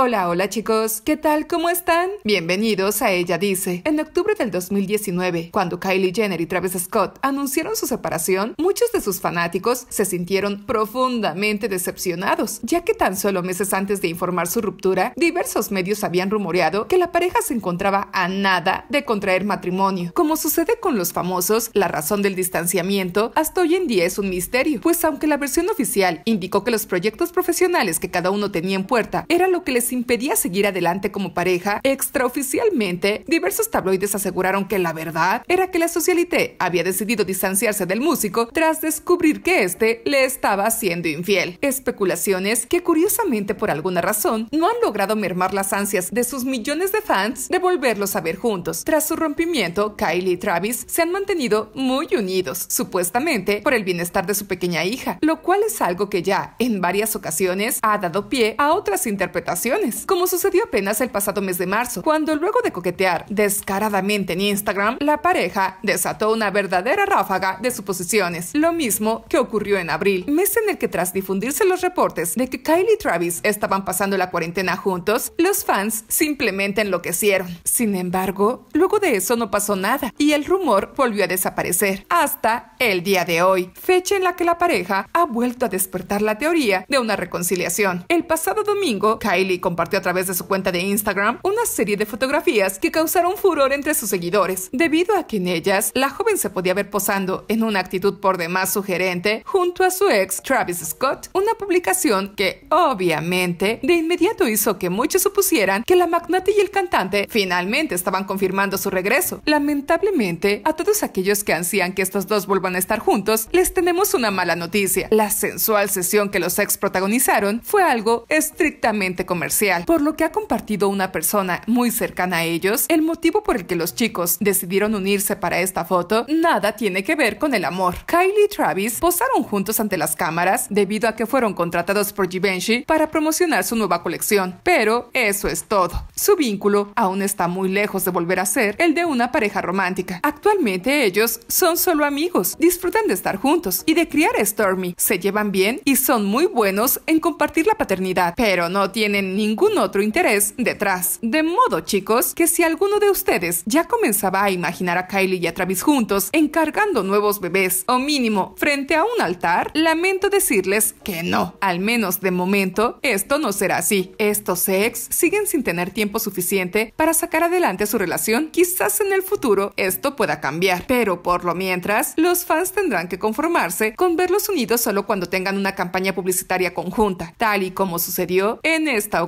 Hola, hola chicos, ¿qué tal? ¿Cómo están? Bienvenidos a Ella Dice. En octubre del 2019, cuando Kylie Jenner y Travis Scott anunciaron su separación, muchos de sus fanáticos se sintieron profundamente decepcionados, ya que tan solo meses antes de informar su ruptura, diversos medios habían rumoreado que la pareja se encontraba a nada de contraer matrimonio. Como sucede con los famosos, la razón del distanciamiento hasta hoy en día es un misterio, pues aunque la versión oficial indicó que los proyectos profesionales que cada uno tenía en puerta era lo que les impedía seguir adelante como pareja, extraoficialmente, diversos tabloides aseguraron que la verdad era que la socialité había decidido distanciarse del músico tras descubrir que éste le estaba siendo infiel. Especulaciones que curiosamente por alguna razón no han logrado mermar las ansias de sus millones de fans de volverlos a ver juntos. Tras su rompimiento, Kylie y Travis se han mantenido muy unidos, supuestamente por el bienestar de su pequeña hija, lo cual es algo que ya en varias ocasiones ha dado pie a otras interpretaciones como sucedió apenas el pasado mes de marzo, cuando luego de coquetear descaradamente en Instagram, la pareja desató una verdadera ráfaga de suposiciones, lo mismo que ocurrió en abril, mes en el que tras difundirse los reportes de que Kylie y Travis estaban pasando la cuarentena juntos, los fans simplemente enloquecieron. Sin embargo, luego de eso no pasó nada y el rumor volvió a desaparecer hasta el día de hoy, fecha en la que la pareja ha vuelto a despertar la teoría de una reconciliación. El pasado domingo, Kylie compartió a través de su cuenta de Instagram una serie de fotografías que causaron furor entre sus seguidores, debido a que en ellas la joven se podía ver posando en una actitud por demás sugerente junto a su ex Travis Scott, una publicación que obviamente de inmediato hizo que muchos supusieran que la magnate y el cantante finalmente estaban confirmando su regreso. Lamentablemente, a todos aquellos que ansían que estos dos vuelvan a estar juntos, les tenemos una mala noticia. La sensual sesión que los ex protagonizaron fue algo estrictamente comercial por lo que ha compartido una persona muy cercana a ellos, el motivo por el que los chicos decidieron unirse para esta foto nada tiene que ver con el amor. Kylie y Travis posaron juntos ante las cámaras debido a que fueron contratados por Givenchy para promocionar su nueva colección, pero eso es todo. Su vínculo aún está muy lejos de volver a ser el de una pareja romántica. Actualmente ellos son solo amigos, disfrutan de estar juntos y de criar a Stormy, se llevan bien y son muy buenos en compartir la paternidad, pero no tienen ningún otro interés detrás. De modo, chicos, que si alguno de ustedes ya comenzaba a imaginar a Kylie y a Travis juntos encargando nuevos bebés o mínimo frente a un altar, lamento decirles que no. Al menos de momento, esto no será así. Estos ex siguen sin tener tiempo suficiente para sacar adelante su relación. Quizás en el futuro esto pueda cambiar, pero por lo mientras, los fans tendrán que conformarse con verlos unidos solo cuando tengan una campaña publicitaria conjunta, tal y como sucedió en esta ocasión